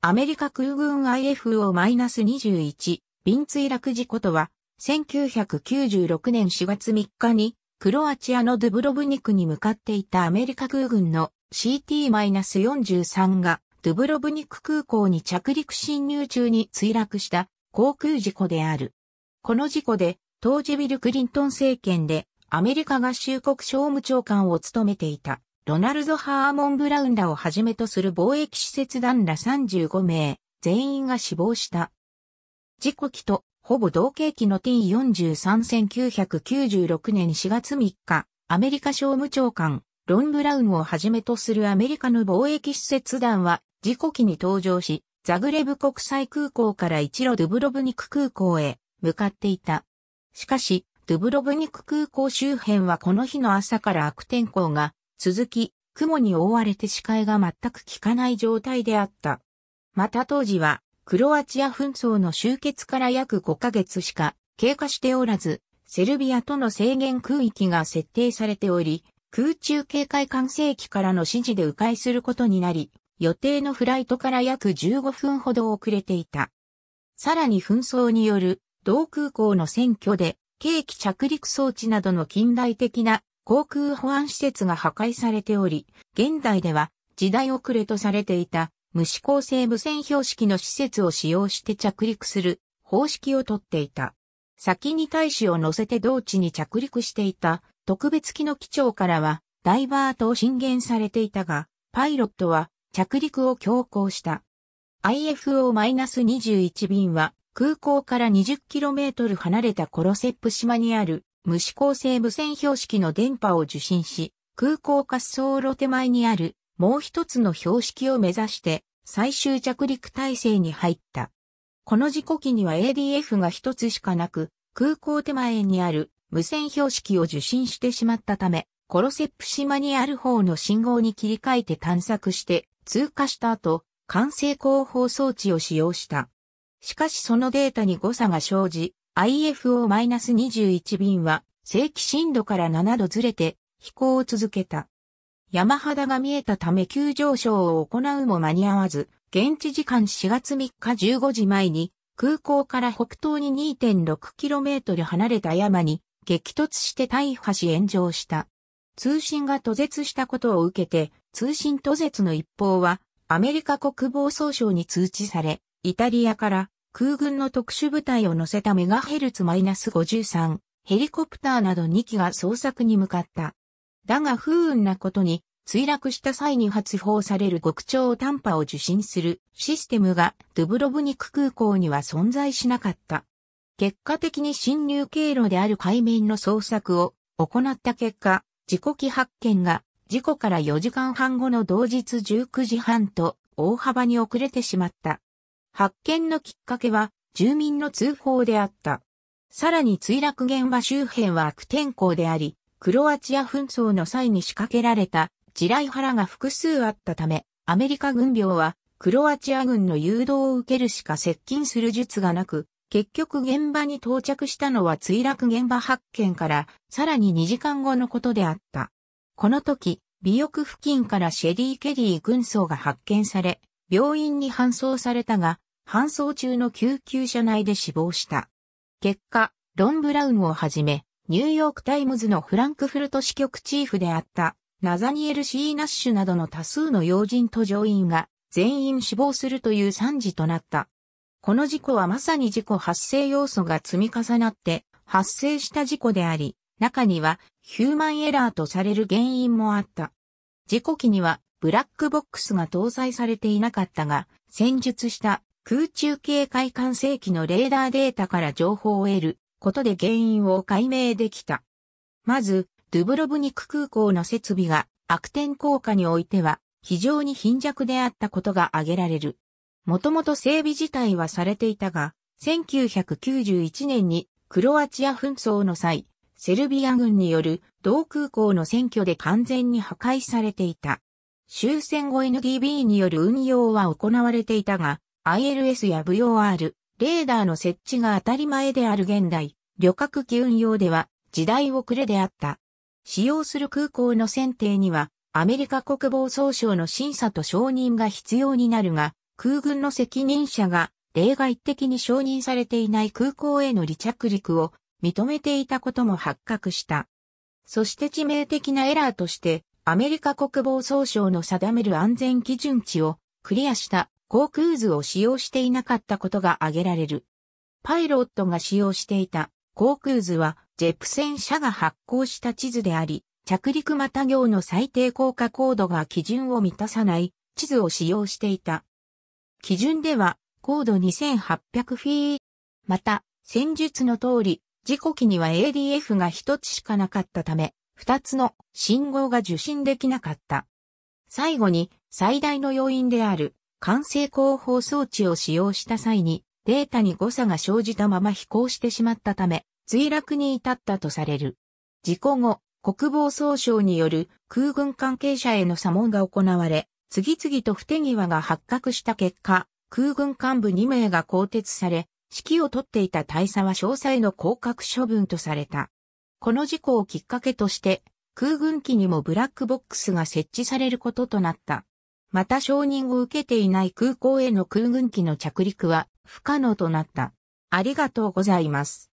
アメリカ空軍 IFO-21 便墜落事故とは、1996年4月3日に、クロアチアのドゥブロブニクに向かっていたアメリカ空軍の CT-43 が、ドゥブロブニク空港に着陸侵入中に墜落した航空事故である。この事故で、当時ビル・クリントン政権でアメリカ合衆国商務長官を務めていたロナルド・ハーモン・ブラウンらをはじめとする貿易施設団ら35名、全員が死亡した。事故機とほぼ同型機の T431996 年4月3日、アメリカ商務長官、ロン・ブラウンをはじめとするアメリカの貿易施設団は、事故機に搭乗し、ザグレブ国際空港から一路ドゥブロブニク空港へ向かっていた。しかし、ドゥブロブニク空港周辺はこの日の朝から悪天候が続き、雲に覆われて視界が全く効かない状態であった。また当時は、クロアチア紛争の終結から約5ヶ月しか経過しておらず、セルビアとの制限空域が設定されており、空中警戒管制機からの指示で迂回することになり、予定のフライトから約15分ほど遅れていた。さらに紛争による同空港の選挙で、計器着陸装置などの近代的な航空保安施設が破壊されており、現代では時代遅れとされていた無指向性無線標識の施設を使用して着陸する方式をとっていた。先に大使を乗せて同地に着陸していた特別機の機長からはダイバーと進言されていたが、パイロットは着陸を強行した。IFO-21 便は空港から 20km 離れたコロセップ島にある無指向性無線標識の電波を受信し、空港滑走路手前にあるもう一つの標識を目指して最終着陸体制に入った。この事故機には ADF が一つしかなく、空港手前にある無線標識を受信してしまったため、コロセップ島にある方の信号に切り替えて探索して通過した後、完成広報装置を使用した。しかしそのデータに誤差が生じ、IFO-21 便は正規震度から7度ずれて飛行を続けた。山肌が見えたため急上昇を行うも間に合わず、現地時間4月3日15時前に空港から北東に 2.6km 離れた山に激突して大破し炎上した。通信が途絶したことを受けて、通信途絶の一報はアメリカ国防総省に通知され、イタリアから空軍の特殊部隊を乗せたメガヘルツマイナス -53 ヘリコプターなど2機が捜索に向かった。だが不運なことに墜落した際に発砲される極超短波を受信するシステムがドゥブロブニク空港には存在しなかった。結果的に侵入経路である海面の捜索を行った結果、事故機発見が事故から4時間半後の同日19時半と大幅に遅れてしまった。発見のきっかけは住民の通報であった。さらに墜落現場周辺は悪天候であり、クロアチア紛争の際に仕掛けられた地雷原が複数あったため、アメリカ軍病はクロアチア軍の誘導を受けるしか接近する術がなく、結局現場に到着したのは墜落現場発見からさらに2時間後のことであった。この時、尾翼付近からシェリー・ケリー軍曹が発見され、病院に搬送されたが、搬送中の救急車内で死亡した。結果、ロン・ブラウンをはじめ、ニューヨークタイムズのフランクフルト支局チーフであったナザニエル・シー・ナッシュなどの多数の要人と乗員が全員死亡するという惨事となった。この事故はまさに事故発生要素が積み重なって発生した事故であり、中にはヒューマンエラーとされる原因もあった。事故機にはブラックボックスが搭載されていなかったが、戦術した空中警戒管制機のレーダーデータから情報を得ることで原因を解明できた。まず、ドゥブロブニク空港の設備が悪天候下においては非常に貧弱であったことが挙げられる。もともと整備自体はされていたが、1991年にクロアチア紛争の際、セルビア軍による同空港の選挙で完全に破壊されていた。終戦後 NDB による運用は行われていたが、ILS や VOR、レーダーの設置が当たり前である現代、旅客機運用では時代遅れであった。使用する空港の選定には、アメリカ国防総省の審査と承認が必要になるが、空軍の責任者が例外的に承認されていない空港への離着陸を認めていたことも発覚した。そして致命的なエラーとして、アメリカ国防総省の定める安全基準値をクリアした航空図を使用していなかったことが挙げられる。パイロットが使用していた航空図はジェプ戦社が発行した地図であり、着陸また行の最低降下高度が基準を満たさない地図を使用していた。基準では高度2800フィー。また、戦術の通り、事故機には ADF が一つしかなかったため、二つの信号が受信できなかった。最後に、最大の要因である完成広報装置を使用した際に、データに誤差が生じたまま飛行してしまったため、墜落に至ったとされる。事故後、国防総省による空軍関係者への査問が行われ、次々と不手際が発覚した結果、空軍幹部2名が更迭され、指揮を取っていた大佐は詳細の降格処分とされた。この事故をきっかけとして、空軍機にもブラックボックスが設置されることとなった。また承認を受けていない空港への空軍機の着陸は不可能となった。ありがとうございます。